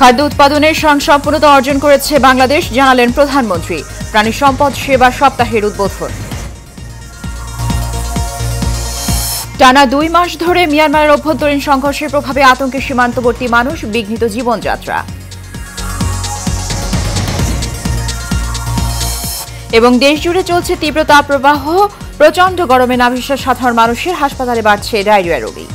খাদ্য উৎপাদনের স্বয়ংসম্পূর্ণতা অর্জন করেছে বাংলাদেশ জানালেন প্রধানমন্ত্রী প্রাণী সম্পদ সেবা সপ্তাহের উদ্বোধন টানা দুই মাস ধরে মিয়ানমারের অভ্যন্তরীণ সংঘর্ষের প্রভাবে আতঙ্কে সীমান্তবর্তী মানুষ বিঘ্নিত জীবনযাত্রা এবং দেশজুড়ে চলছে তীব্র তাপপ্রবাহ প্রচণ্ড গরমে নাভিশ্বাস সাধারণ মানুষের হাসপাতালে বাড়ছে ডায়রিয়া রোগী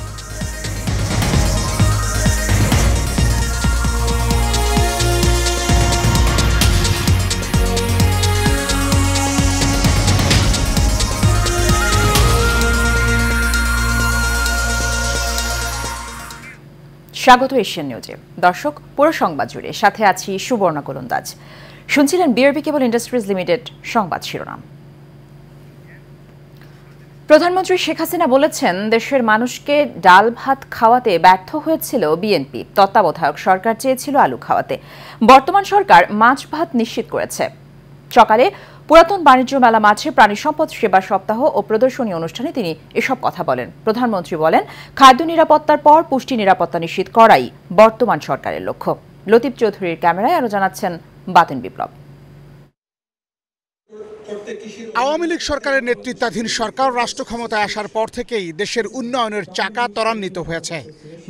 স্বাগত এশিয়ান নিউজে দর্শক পুরো সংবাদ জুড়ে সাথে আছি সুবর্ণা গোলন্দাজ শুনছিলেন বিআরবি কেবল ইন্ডাস্ট্রিজ লিমিটেড সংবাদ শিরোনাম প্রধানমন্ত্রী শেখ হাসিনা বলেছেন দেশের মানুষকে ডাল ভাত খাওয়াতে ব্যর্থ হয়েছিল বিএনপি তত্ত্বাবধায়ক সরকার চেয়েছিল আলু খাওয়াতে বর্তমান সরকার মাছ ভাত নিশ্চিত করেছে সকালে পুরাতন বাণিজ্য মেলা মাঠে প্রাণী সম্পদ সেবা সপ্তাহ ও প্রদর্শনী অনুষ্ঠানে তিনি এসব কথা বলেন প্রধানমন্ত্রী বলেন খাদ্য নিরাপত্তার পর পুষ্টি নিরাপত্তা নিশ্চিত করাই বর্তমান সরকারের লক্ষ্য লতিফ চৌধুরীর ক্যামেরায় আরো জানাচ্ছেন বাতেন বিপ্লব আওয়ামী লীগ সরকারের নেতৃত্বাধীন সরকার রাষ্ট্র ক্ষমতায় আসার পর থেকেই দেশের উন্নয়নের চাকা ত্বরান্বিত হয়েছে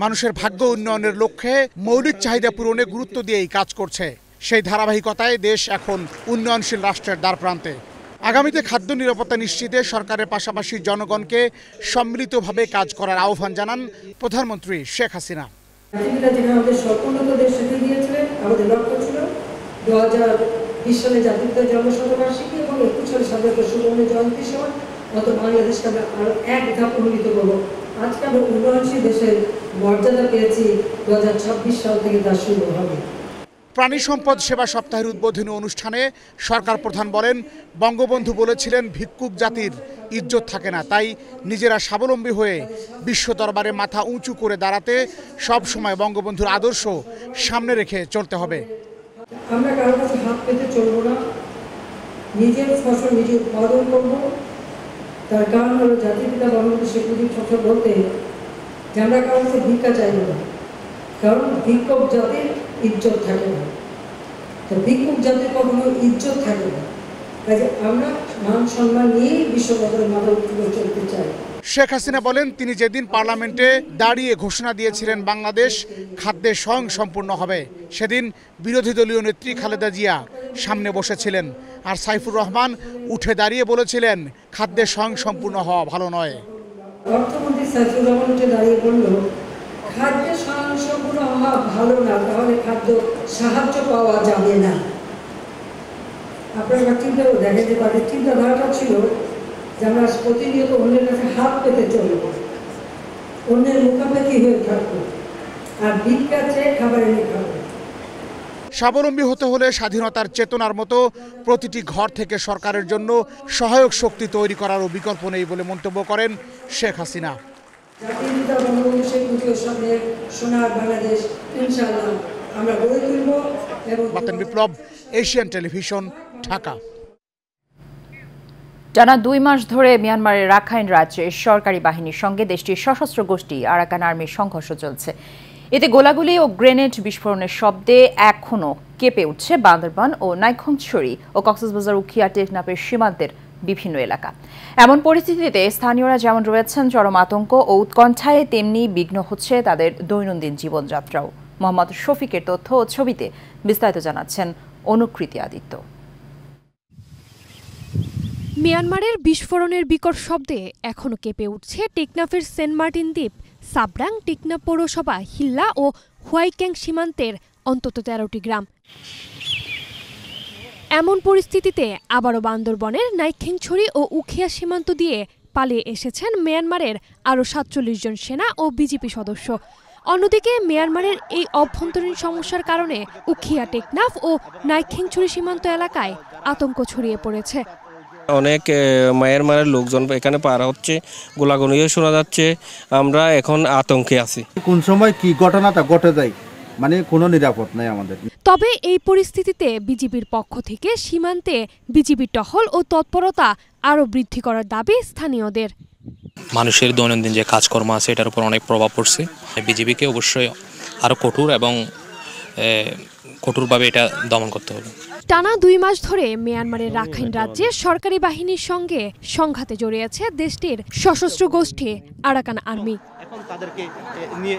মানুষের ভাগ্য উন্নয়নের লক্ষ্যে মৌলিক চাহিদা পূরণে গুরুত্ব দিয়ে এই কাজ করছে সেই ধারাবাহিকতায় দেশ এখন উন্নয়নশীল রাষ্ট্রের দ্বারপ্রান্তে আগামীতে খাদ্য নিরাপত্তা নিশ্চিতে সরকারের পাশাপাশি জনগণকে সম্মিলিতভাবে কাজ করার আহ্বান জানান প্রধানমন্ত্রী শেখ হাসিনা আমাদের আজকে আমরা উন্নয়নশীল দেশের মর্যাদা পেয়েছি দু হাজার ছাব্বিশ সাল থেকে তা শুরু হবে প্রাণী সম্পদ সেবা সপ্তাহের উদ্বোধনী অনুষ্ঠানে সরকার প্রধান বলেন বঙ্গবন্ধু বলেছিলেন ভিক্ষুক জাতির ইজ্জত থাকে না তাই নিজেরা স্বাবলম্বী হয়ে বিশ্ব দরবারে মাথা উঁচু করে দাঁড়াতে সব সময় বঙ্গবন্ধুর আদর্শ সামনে রেখে চলতে হবে আমরা কাছে হাত পেতে না নিজের ফসল নিজে উৎপাদন তার কারণ হলো জাতির পিতা বঙ্গবন্ধু শেখ মুজিব বলতে যে আমরা কাছে ভিক্ষা চাইব না কারণ ভিক্ষক জাতির ইজ্জত থাকে না তো ভিক্ষুক জাতির কখনো ইজ্জত থাকে না কাজে আমরা মান সম্মান নিয়েই বিশ্ববাজারের মাথা চলতে চাই শেখ হাসিনা বলেন তিনি যেদিন পার্লামেন্টে দাঁড়িয়ে ঘোষণা দিয়েছিলেন বাংলাদেশ খাদ্যে স্বয়ং সম্পূর্ণ হবে সেদিন বিরোধী দলীয় নেত্রী খালেদা জিয়া সামনে বসেছিলেন আর সাইফুর রহমান উঠে দাঁড়িয়ে বলেছিলেন খাদ্যে স্বয়ং সম্পূর্ণ হওয়া ভালো নয় অর্থমন্ত্রী সাইফুর রহমান উঠে দাঁড়িয়ে বলল খাদ্যে আবহাওয়া ভালো না তাহলে খাদ্য সাহায্য পাওয়া যাবে না আপনারা চিন্তাও দেখা যেতে পারে চিন্তাধারাটা ছিল যে আমরা প্রতিনিয়ত অন্যের কাছে হাত পেতে চলবো অন্যের মুখাপেখি হয়ে থাকবো আর ভিক্ষা চেয়ে খাবার খাবো স্বাবলম্বী হতে হলে স্বাধীনতার চেতনার মতো প্রতিটি ঘর থেকে সরকারের জন্য সহায়ক শক্তি তৈরি করারও বিকল্প নেই বলে মন্তব্য করেন শেখ হাসিনা জাতির পিতা বঙ্গবন্ধু শেখ সোনার বাংলাদেশ ইনশাআল্লাহ আমরা গড়ে তুলব এবং বিপ্লব এশিয়ান টেলিভিশন ঢাকা টানা দুই মাস ধরে মিয়ানমারের রাখাইন রাজ্যে সরকারি বাহিনীর সঙ্গে দেশটির সশস্ত্র গোষ্ঠী আরাকান আর্মির সংঘর্ষ চলছে এতে গোলাগুলি ও গ্রেনেড বিস্ফোরণের শব্দে এখনও কেঁপে উঠছে বান্দরবান ও নাইখংছড়ি ও কক্সবাজার উখিয়া টেকনাপের সীমান্তের বিভিন্ন এলাকা এমন পরিস্থিতিতে স্থানীয়রা যেমন রয়েছেন চরম আতঙ্ক ও উৎকণ্ঠায় তেমনি বিঘ্ন হচ্ছে তাদের দৈনন্দিন জীবনযাত্রাও মোহাম্মদ শফিকের তথ্য ও ছবিতে বিস্তারিত জানাচ্ছেন অনুকৃতি আদিত্য মিয়ানমারের বিস্ফোরণের বিকট শব্দে এখনও কেঁপে উঠছে টেকনাফের সেন্ট মার্টিন দ্বীপ সাবরাং টেকনাফ পৌরসভা হিল্লা ও হোয়াইক্যাং সীমান্তের অন্তত তেরোটি গ্রাম এমন পরিস্থিতিতে আবারও বান্দরবনের নাইক্ষিংছড়ি ও উখিয়া সীমান্ত দিয়ে পালিয়ে এসেছেন মিয়ানমারের আরও সাতচল্লিশ জন সেনা ও বিজেপি সদস্য অন্যদিকে মিয়ানমারের এই অভ্যন্তরীণ সমস্যার কারণে উখিয়া টেকনাফ ও নাইক্ষিংছড়ি সীমান্ত এলাকায় আতঙ্ক ছড়িয়ে পড়েছে অনেক মায়ের লোকজন এখানে পারা হচ্ছে গোলাগুলিও শোনা যাচ্ছে আমরা এখন আতঙ্কে আছি কোন সময় কি ঘটনাটা ঘটে যায় মানে কোনো নিরাপদ নাই আমাদের তবে এই পরিস্থিতিতে বিজিবির পক্ষ থেকে সীমান্তে বিজিবি টহল ও তৎপরতা আরও বৃদ্ধি করার দাবি স্থানীয়দের মানুষের দৈনন্দিন যে কাজকর্ম আছে এটার উপর অনেক প্রভাব পড়ছে বিজিবিকে অবশ্যই আরও কঠোর এবং কঠোরভাবে এটা দমন করতে হবে টানা দুই মাস ধরে মিয়ানমারের রাখাইন রাজ্যে সরকারি বাহিনীর সঙ্গে সংঘাতে জড়িয়েছে দেশটির সশস্ত্র গোষ্ঠী আরাকান আর্মি তাদেরকে নিয়ে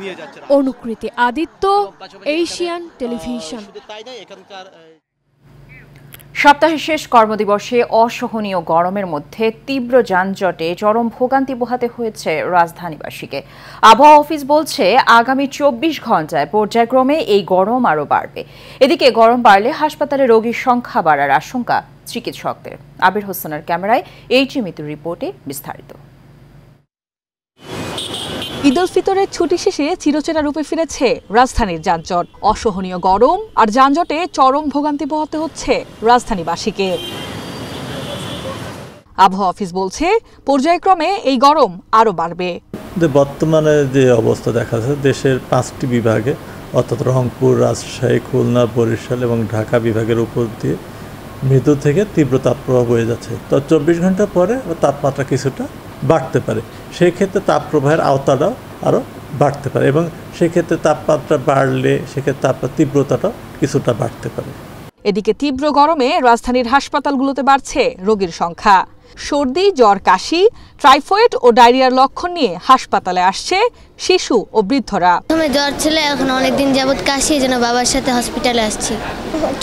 নিয়ে যাচ্ছে অনুকৃতি আদিত্য এশিয়ান টেলিভিশন সপ্তাহের শেষ কর্মদিবসে অসহনীয় গরমের মধ্যে তীব্র যানজটে চরম ভোগান্তি বোহাতে হয়েছে রাজধানীবাসীকে আবহাওয়া অফিস বলছে আগামী চব্বিশ ঘন্টায় পর্যায়ক্রমে এই গরম আরও বাড়বে এদিকে গরম বাড়লে হাসপাতালে রোগীর সংখ্যা বাড়ার আশঙ্কা চিকিৎসকদের আবির হোসেনের ক্যামেরায় এইচ মিতুর রিপোর্টে বিস্তারিত ঈদ উল ফিতরের ছুটি শেষে চিরচেনা রূপে ফিরেছে রাজধানীর যানজট অসহনীয় গরম আর যানজটে চরম ভোগান্তি পোহাতে হচ্ছে রাজধানীবাসীকে আবহাওয়া অফিস বলছে পর্যায়ক্রমে এই গরম আরও বাড়বে বর্তমানে যে অবস্থা দেখা যাচ্ছে দেশের পাঁচটি বিভাগে অর্থাৎ রংপুর রাজশাহী খুলনা বরিশাল এবং ঢাকা বিভাগের উপর দিয়ে মৃদু থেকে তীব্র তাপপ্রবাহ বয়ে যাচ্ছে তো চব্বিশ ঘন্টা পরে তাপমাত্রা কিছুটা বাড়তে পারে সেই ক্ষেত্রে তাপপ্রবাহের আওতাটাও আরও বাড়তে পারে এবং সেক্ষেত্রে তাপমাত্রা বাড়লে সেক্ষেত্রে তাপমাত্রা তীব্রতাটাও কিছুটা বাড়তে পারে এদিকে তীব্র গরমে রাজধানীর হাসপাতালগুলোতে বাড়ছে রোগীর সংখ্যা সর্দি জ্বর কাশি ট্রাইফয়েড ও ডায়রিয়ার লক্ষণ নিয়ে হাসপাতালে আসছে শিশু ও বৃদ্ধরা প্রথমে জ্বর ছিল এখন দিন যাবত কাশি যেন বাবার সাথে হসপিটালে আসছি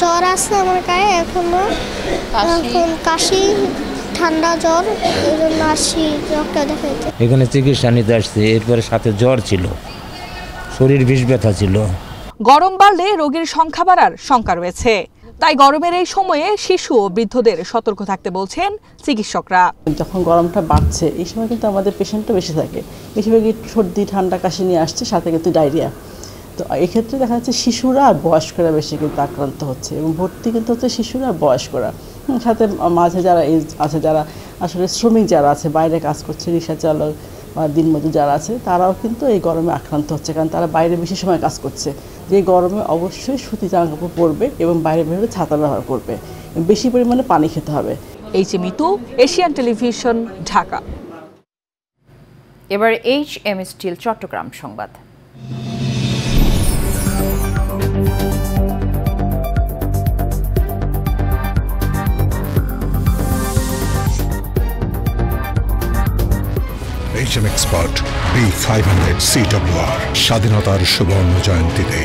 জ্বর আসছে আমার গায়ে এখনো এখন কাশি ঠান্ডা জ্বর এই জন্য আসি ডক্টর দেখাইতে এখানে চিকিৎসা নিতে আসছি এরপরে সাথে জ্বর ছিল শরীর বিষ ব্যথা ছিল গরম বাড়লে রোগীর সংখ্যা বাড়ার শঙ্কা রয়েছে তাই গরমের এই সময়ে শিশু ও বৃদ্ধদের সতর্ক থাকতে বলছেন চিকিৎসকরা যখন গরমটা বাড়ছে এই সময় কিন্তু আমাদের পেশেন্টটা বেশি থাকে বেশিরভাগই সর্দি ঠান্ডা কাশি নিয়ে আসছে সাথে কিন্তু ডায়রিয়া তো এক্ষেত্রে দেখা যাচ্ছে শিশুরা আর বয়স্করা বেশি কিন্তু আক্রান্ত হচ্ছে এবং ভর্তি কিন্তু হচ্ছে শিশুরা আর বয়স্করা সাথে মাঝে যারা আছে যারা আসলে শ্রমিক যারা আছে বাইরে কাজ করছে রিক্সা চালক বা দিনমজুর যারা আছে তারাও কিন্তু এই গরমে আক্রান্ত হচ্ছে কারণ তারা বাইরে বেশি সময় কাজ করছে যে গরমে অবশ্যই সুতি জামা কাপড় পরবে এবং বাইরে বেরোলে ছাতা ব্যবহার করবে বেশি পরিমাণে পানি খেতে হবে H A Mitu Asian Television Dhaka এবার এইচ এম স্টিল চট্টগ্রাম সংবাদ Vision expert B five hundred CWR স্বাধীনতার সুবর্ণ জয়ন্তীতে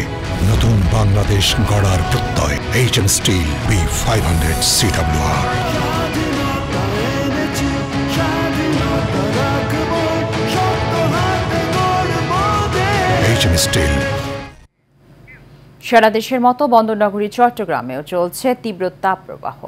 নতুন বাংলাদেশ গড়ার প্রত্যয় H M Steel B five hundred C H M Steel সারা দেশের মতো বন্দরনগরী চট্টগ্রামেও চলছে তীব্র তাপপ্রবাহ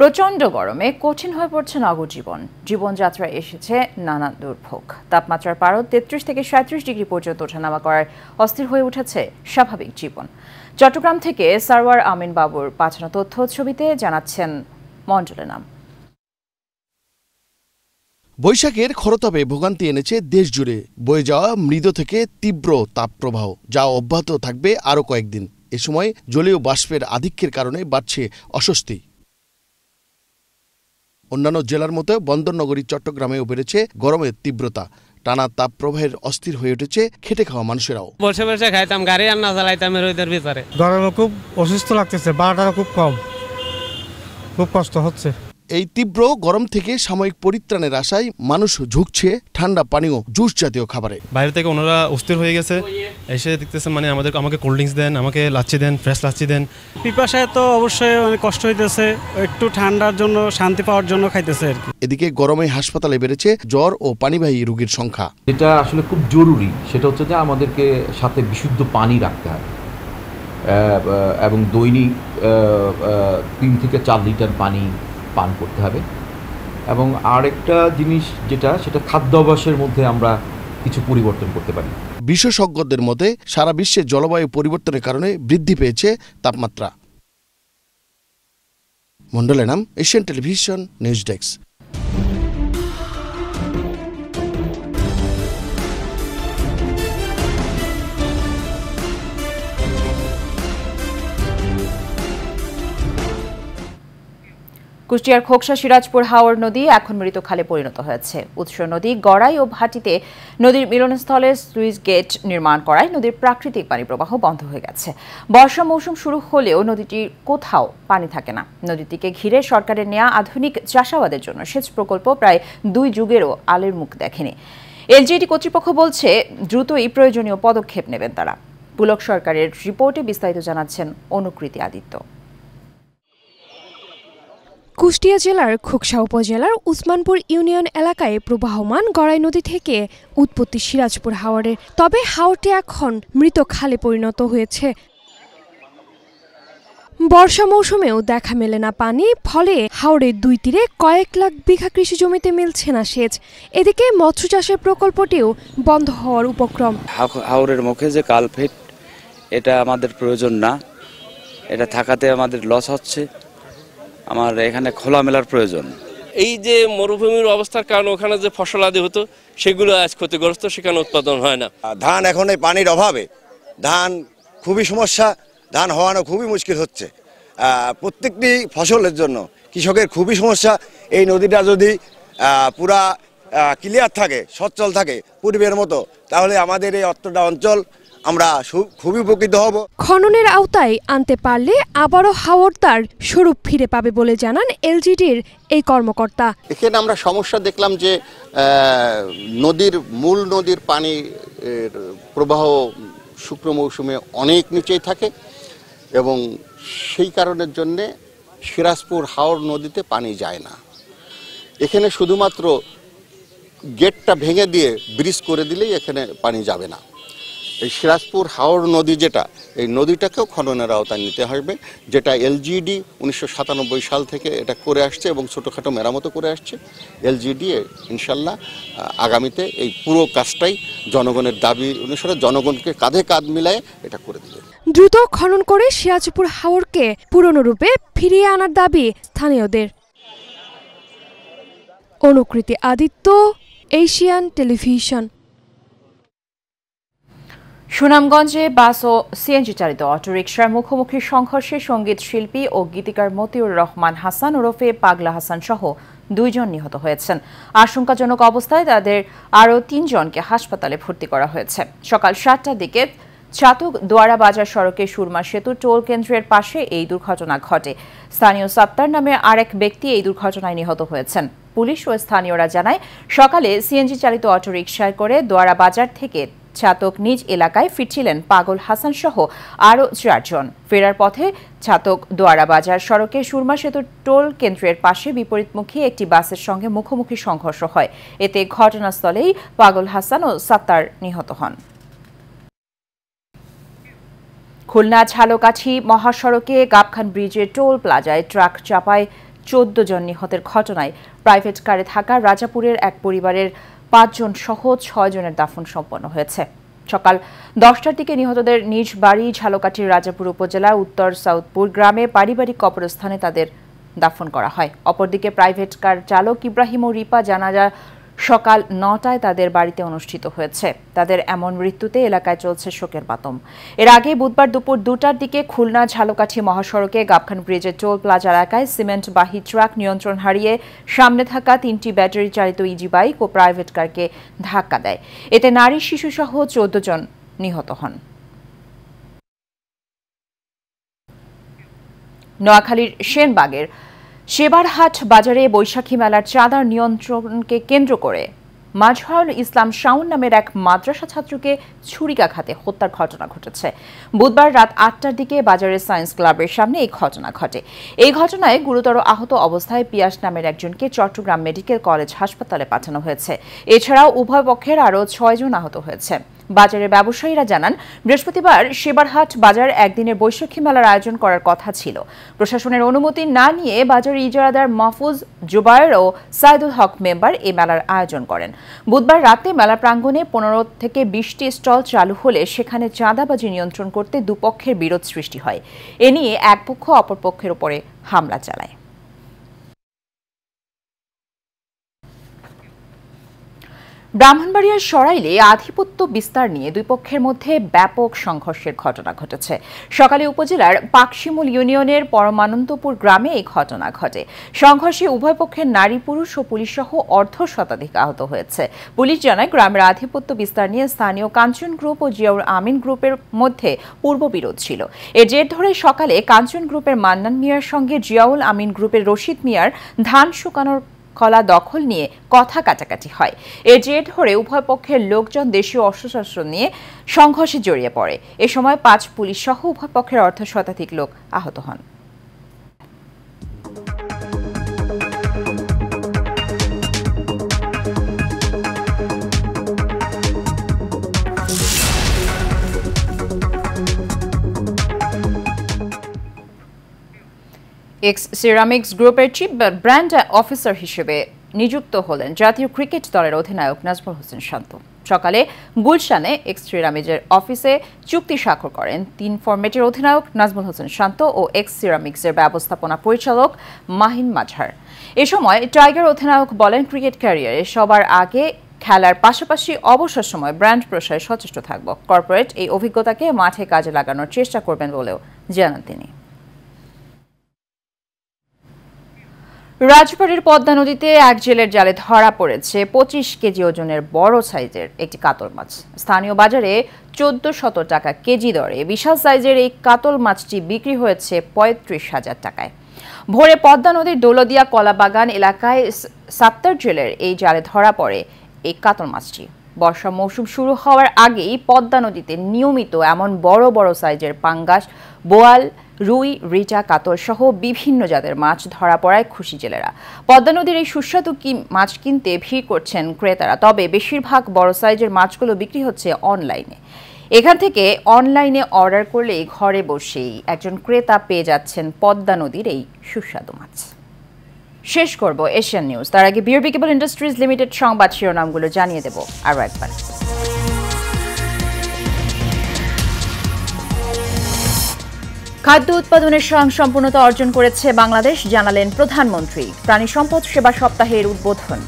প্রচণ্ড গরমে কঠিন হয়ে পড়ছে নগর জীবন জীবনযাত্রায় এসেছে নানা দুর্ভোগ তাপমাত্রার পারও তেত্রিশ থেকে সাঁত্রিশ ডিগ্রি পর্যন্ত ওঠানামা করার অস্থির হয়ে উঠেছে স্বাভাবিক জীবন চট্টগ্রাম থেকে সারওয়ার আমিন বাবুর পাঠানো তথ্য ছবিতে জানাচ্ছেন মন্ডলের নাম বৈশাখের খরতাপে ভোগান্তি এনেছে দেশ জুড়ে বয়ে যাওয়া মৃদ থেকে তীব্র তাপপ্রবাহ যা অব্যাহত থাকবে আরও কয়েকদিন এ সময় জলীয় বাষ্পের আধিক্যের কারণে বাড়ছে অস্বস্তি অন্যান্য জেলার মতো বন্দরনগরী চট্টগ্রামেও বেড়েছে গরমের তীব্রতা টানা তাপ প্রবাহের অস্থির হয়ে উঠেছে খেটে খাওয়া মানুষেরাও বসে বসে খাইতাম গাড়ি আর না চালাইতাম রোদের ভিতরে গরমে খুব অসুস্থ লাগতেছে বারোটা খুব কম খুব কষ্ট হচ্ছে এই তীব্র গরম থেকে সাময়িক পরিত্রাণের আশায় মানুষ ঝুঁকছে ঠান্ডা পানীয় জুস জাতীয় খাবারে বাইরে থেকে ওনারা অস্থির হয়ে গেছে এসে দেখতেছে মানে আমাদের আমাকে কোল্ড ড্রিঙ্কস দেন আমাকে লাচ্ছি দেন ফ্রেশ লাচ্ছি দেন পিপাসায় তো অবশ্যই অনেক কষ্ট হইতেছে একটু ঠান্ডার জন্য শান্তি পাওয়ার জন্য খাইতেছে আর কি এদিকে গরমে হাসপাতালে বেড়েছে জ্বর ও পানিবাহী রোগীর সংখ্যা এটা আসলে খুব জরুরি সেটা হচ্ছে যে আমাদেরকে সাথে বিশুদ্ধ পানি রাখতে হয় এবং দৈনিক তিন থেকে চার লিটার পানি পান করতে হবে এবং আরেকটা জিনিস যেটা সেটা খাদ্যাভ্যাসের মধ্যে আমরা কিছু পরিবর্তন করতে পারি বিশেষজ্ঞদের মতে সারা বিশ্বে জলবায়ু পরিবর্তনের কারণে বৃদ্ধি পেয়েছে তাপমাত্রা মন্ডলের নাম এশিয়ান টেলিভিশন নিউজ ডেস্ক কুষ্টিয়ার খোকসা সিরাজপুর হাওর নদী এখন মৃত খালে পরিণত হয়েছে উৎস নদী গড়াই ও ভাটিতে নদীর মিলনস্থলে সুইচ গেট নির্মাণ করায় নদীর প্রাকৃতিক পানি প্রবাহ বন্ধ হয়ে গেছে বর্ষা মৌসুম শুরু হলেও নদীটির কোথাও পানি থাকে না নদীটিকে ঘিরে সরকারের নেয়া আধুনিক চাষাবাদের জন্য সেচ প্রকল্প প্রায় দুই যুগেরও আলের মুখ দেখেনি এলজিইটি কর্তৃপক্ষ বলছে দ্রুতই প্রয়োজনীয় পদক্ষেপ নেবেন তারা পুলক সরকারের রিপোর্টে বিস্তারিত জানাচ্ছেন অনুকৃতি আদিত্য কুষ্টিয়া জেলার খোকসা উপজেলার উসমানপুর ইউনিয়ন এলাকায় প্রবাহমান গড়াই নদী থেকে উৎপত্তি সিরাজপুর হাওরে তবে হাওরটি এখন মৃত খালে পরিণত হয়েছে বর্ষা মৌসুমেও দেখা মেলে না পানি ফলে হাওড়ের দুই তীরে কয়েক লাখ বিঘা কৃষি জমিতে মিলছে না সেচ এদিকে মৎস্য চাষের প্রকল্পটিও বন্ধ হওয়ার উপক্রম হাওড়ের মুখে যে কালফেট এটা আমাদের প্রয়োজন না এটা থাকাতে আমাদের লস হচ্ছে আমার এখানে খোলামেলার প্রয়োজন এই যে মরুভূমির অবস্থার কারণে ওখানে যে ফসল আদি হতো সেগুলো আজ ক্ষতিগ্রস্ত সেখানে উৎপাদন হয় না ধান এখন এই পানির অভাবে ধান খুবই সমস্যা ধান হওয়ানো খুবই মুশকিল হচ্ছে প্রত্যেকটি ফসলের জন্য কৃষকের খুবই সমস্যা এই নদীটা যদি পুরা ক্লিয়ার থাকে সচ্ছল থাকে পূর্বের মতো তাহলে আমাদের এই অত্রটা অঞ্চল আমরা খুবই উপকৃত হব খননের আওতায় আনতে পারলে আবারও তার স্বরূপ ফিরে পাবে বলে জানান এলজিডির এই কর্মকর্তা এখানে আমরা সমস্যা দেখলাম যে নদীর মূল নদীর পানি প্রবাহ শুক্র মৌসুমে অনেক নিচেই থাকে এবং সেই কারণের জন্যে সিরাজপুর হাওড় নদীতে পানি যায় না এখানে শুধুমাত্র গেটটা ভেঙে দিয়ে ব্রিজ করে দিলেই এখানে পানি যাবে না এই সিরাজপুর হাওড় নদী যেটা এই নদীটাকেও খননের আওতায় নিতে হবে যেটা এলজিডি উনিশশো সাল থেকে এটা করে আসছে এবং ছোটোখাটো মেরামতো করে আসছে এলজিডি ইনশাল্লাহ আগামীতে এই পুরো কাজটাই জনগণের দাবি অনুসারে জনগণকে কাঁধে কাঁধ মিলায়ে এটা করে দেবে দ্রুত খনন করে সিরাজপুর হাওড়কে পুরনো রূপে ফিরিয়ে আনার দাবি স্থানীয়দের অনুকৃতি আদিত্য এশিয়ান টেলিভিশন সুনামগঞ্জে বাস ও সিএনজি চালিত অটোরিকশার মুখোমুখি সংঘর্ষে সঙ্গীত শিল্পী ও গীতিকার মতিউর রহমান হাসান ওরফে পাগলা হাসান সহ দুইজন নিহত হয়েছেন আশঙ্কাজনক অবস্থায় তাদের আরও তিনজনকে হাসপাতালে ভর্তি করা হয়েছে সকাল সাতটার দিকে চাতুক দোয়ারা বাজার সড়কে সুরমা সেতু টোল কেন্দ্রের পাশে এই দুর্ঘটনা ঘটে স্থানীয় সাত্তার নামে আরেক ব্যক্তি এই দুর্ঘটনায় নিহত হয়েছেন পুলিশ ও স্থানীয়রা জানায় সকালে সিএনজি চালিত অটোরিকশায় করে দোয়ারা বাজার থেকে ছাতক নিজ এলাকায় ফিরছিলেন পাগল হাসান সহ আরও চারজন ফেরার পথে ছাতক দোয়ারা বাজার সড়কে সুরমা সেতু টোল কেন্দ্রের পাশে বিপরীতমুখী একটি বাসের সঙ্গে মুখোমুখি সংঘর্ষ হয় এতে ঘটনাস্থলেই পাগল হাসান ও সাত্তার নিহত হন খুলনা ঝালকাঠি মহাসড়কে গাবখান ব্রিজে টোল প্লাজায় ট্রাক চাপায় চোদ্দ জন নিহতের ঘটনায় প্রাইভেট কারে থাকা রাজাপুরের এক পরিবারের পাঁচজন সহ ছয়জনের দাফন সম্পন্ন হয়েছে সকাল দশটার দিকে নিহতদের নিজ বাড়ি ঝালকাঠির রাজাপুর উপজেলা উত্তর সাউথপুর গ্রামে পারিবারিক কবরস্থানে তাদের দাফন করা হয় অপরদিকে প্রাইভেট কার চালক ইব্রাহিম ও রিপা জানাজা সকাল নটায় তাদের বাড়িতে অনুষ্ঠিত হয়েছে তাদের এমন মৃত্যুতে এলাকায় চলছে শোকের মাতম এর আগে বুধবার দুপুর দুটার দিকে খুলনা ঝালকাঠি মহাসড়কে গাবখান ব্রিজের টোল প্লাজা এলাকায় সিমেন্ট বাহী ট্রাক নিয়ন্ত্রণ হারিয়ে সামনে থাকা তিনটি ব্যাটারি চালিত ইজি বাইক ও প্রাইভেট কারকে ধাক্কা দেয় এতে নারী শিশু সহ চোদ্দ জন নিহত হন নোয়াখালীর সেনবাগের সেবারহাট বাজারে বৈশাখী মেলার চাঁদার নিয়ন্ত্রণকে কেন্দ্র করে মাজহারুল ইসলাম শাউন নামের এক মাদ্রাসা ছাত্রকে ছুরিকাঘাতে হত্যার ঘটনা ঘটেছে বুধবার রাত আটটার দিকে বাজারের সায়েন্স ক্লাবের সামনে এই ঘটনা ঘটে এই ঘটনায় গুরুতর আহত অবস্থায় পিয়াস নামের একজনকে চট্টগ্রাম মেডিকেল কলেজ হাসপাতালে পাঠানো হয়েছে এছাড়াও উভয় পক্ষের আরও ছয়জন আহত হয়েছে বাজারের ব্যবসায়ীরা জানান বৃহস্পতিবার সেবারহাট বাজার একদিনের বৈশাখী মেলার আয়োজন করার কথা ছিল প্রশাসনের অনুমতি না নিয়ে বাজার ইজারাদার মাহফুজ জুবায়ের ও সাইদুল হক মেম্বার এই মেলার আয়োজন করেন বুধবার রাতে মেলা প্রাঙ্গণে পনেরো থেকে বিশটি স্টল চালু হলে সেখানে চাঁদাবাজি নিয়ন্ত্রণ করতে দুপক্ষের বিরোধ সৃষ্টি হয় এ নিয়ে এক পক্ষ অপর পক্ষের উপরে হামলা চালায় ব্রাহ্মণবাড়িয়ার সরাইলে আধিপত্য বিস্তার নিয়ে দুই পক্ষের মধ্যে ব্যাপক সংঘর্ষের ঘটনা ঘটেছে সকালে উপজেলার পাকশিমুল ইউনিয়নের পরমানন্দপুর গ্রামে এই ঘটনা ঘটে সংঘর্ষে উভয় পক্ষের নারী পুরুষ ও পুলিশ সহ অর্ধ শতাধিক আহত হয়েছে পুলিশ জানায় গ্রামের আধিপত্য বিস্তার নিয়ে স্থানীয় কাঞ্চন গ্রুপ ও জিয়াউর আমিন গ্রুপের মধ্যে পূর্ববিরোধ ছিল এর জের ধরে সকালে কাঞ্চন গ্রুপের মান্নান মিয়ার সঙ্গে জিয়াউল আমিন গ্রুপের রশিদ মিয়ার ধান শুকানোর কলা দখল নিয়ে কথা কাটাকাটি হয় এর জের ধরে উভয় পক্ষের লোকজন দেশীয় অস্ত্রশস্ত্র নিয়ে সংঘর্ষে জড়িয়ে পড়ে এ সময় পাঁচ পুলিশ সহ উভয় পক্ষের অর্ধ শতাধিক লোক আহত হন এক্স সিরামিক্স গ্রুপের চিফ ব্র্যান্ড অফিসার হিসেবে নিযুক্ত হলেন জাতীয় ক্রিকেট দলের অধিনায়ক নাজমুল হোসেন শান্ত সকালে গুলশানে এক্স সিরামিজের অফিসে চুক্তি স্বাক্ষর করেন তিন ফরম্যাটের অধিনায়ক নাজমুল হোসেন শান্ত ও এক্স সিরামিক্সের ব্যবস্থাপনা পরিচালক মাহিন মাঝার এ সময় টাইগার অধিনায়ক বলেন ক্রিকেট ক্যারিয়ারে সবার আগে খেলার পাশাপাশি অবসর সময় ব্র্যান্ড প্রসারে সচেষ্ট থাকব কর্পোরেট এই অভিজ্ঞতাকে মাঠে কাজে লাগানোর চেষ্টা করবেন বলেও জানান তিনি রাজবাড়ির পদ্মা নদীতে এক জেলের জালে ধরা পড়েছে পঁচিশ কেজি ওজনের বড় সাইজের একটি কাতল মাছ স্থানীয় বাজারে চোদ্দ শত টাকা কেজি দরে বিশাল সাইজের এই কাতল মাছটি বিক্রি হয়েছে পঁয়ত্রিশ হাজার টাকায় ভোরে পদ্মা নদীর দৌলদিয়া কলাবাগান এলাকায় সাত্তার জেলের এই জালে ধরা পড়ে এই কাতল মাছটি বর্ষা মৌসুম শুরু হওয়ার আগেই পদ্মা নদীতে নিয়মিত এমন বড় বড় সাইজের পাঙ্গাস বোয়াল রুই রিচা কাতর সহ বিভিন্ন জাতের মাছ ধরা পড়ায় খুশি জেলেরা পদ্মা নদীর এই সুস্বাদু কি মাছ কিনতে ভিড় করছেন ক্রেতারা তবে বেশিরভাগ বড় সাইজের মাছগুলো বিক্রি হচ্ছে অনলাইনে এখান থেকে অনলাইনে অর্ডার করলেই ঘরে বসেই একজন ক্রেতা পেয়ে যাচ্ছেন পদ্মা নদীর এই সুস্বাদু মাছ শেষ করব এশিয়ান নিউজ তার আগে বিয়ার বিকেবল ইন্ডাস্ট্রিজ লিমিটেড সংবাদ শিরোনামগুলো জানিয়ে দেব আরও একবার খাদ্য উৎপাদনে স্বয়ংসম্পূর্ণতা অর্জন করেছে বাংলাদেশ জানালেন প্রধানমন্ত্রী প্রাণী সম্পদ সেবা সপ্তাহের উদ্বোধন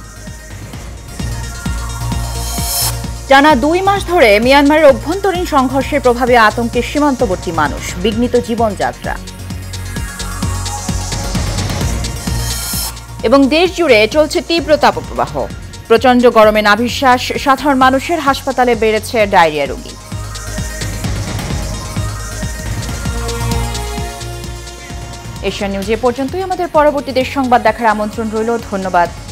টানা দুই মাস ধরে মিয়ানমারের অভ্যন্তরীণ সংঘর্ষের প্রভাবে আতঙ্কে সীমান্তবর্তী মানুষ বিঘ্নিত জীবনযাত্রা এবং দেশ জুড়ে চলছে তীব্র তাপপ্রবাহ প্রচণ্ড গরমে নাভিশ্বাস সাধারণ মানুষের হাসপাতালে বেড়েছে ডায়রিয়া রোগী এশিয়া নিউজ এ পর্যন্তই আমাদের পরবর্তী দেশ সংবাদ দেখার আমন্ত্রণ রইল ধন্যবাদ